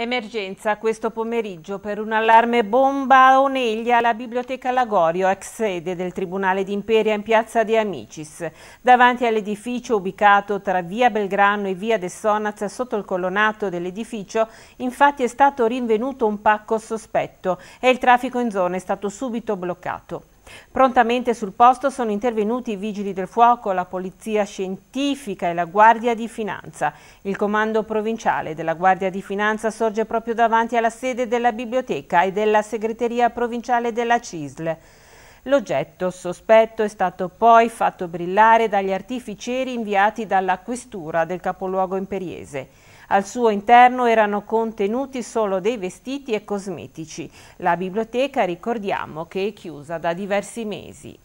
Emergenza questo pomeriggio per un allarme bomba a Oneglia alla Biblioteca Lagorio, ex sede del Tribunale d'Imperia in piazza De Amicis. Davanti all'edificio ubicato tra via Belgrano e via De Sonaz, sotto il colonnato dell'edificio, infatti è stato rinvenuto un pacco sospetto e il traffico in zona è stato subito bloccato. Prontamente sul posto sono intervenuti i vigili del fuoco, la polizia scientifica e la Guardia di Finanza. Il comando provinciale della Guardia di Finanza sorge proprio davanti alla sede della biblioteca e della segreteria provinciale della CISL. L'oggetto sospetto è stato poi fatto brillare dagli artificieri inviati dalla questura del capoluogo imperiese. Al suo interno erano contenuti solo dei vestiti e cosmetici. La biblioteca ricordiamo che è chiusa da diversi mesi.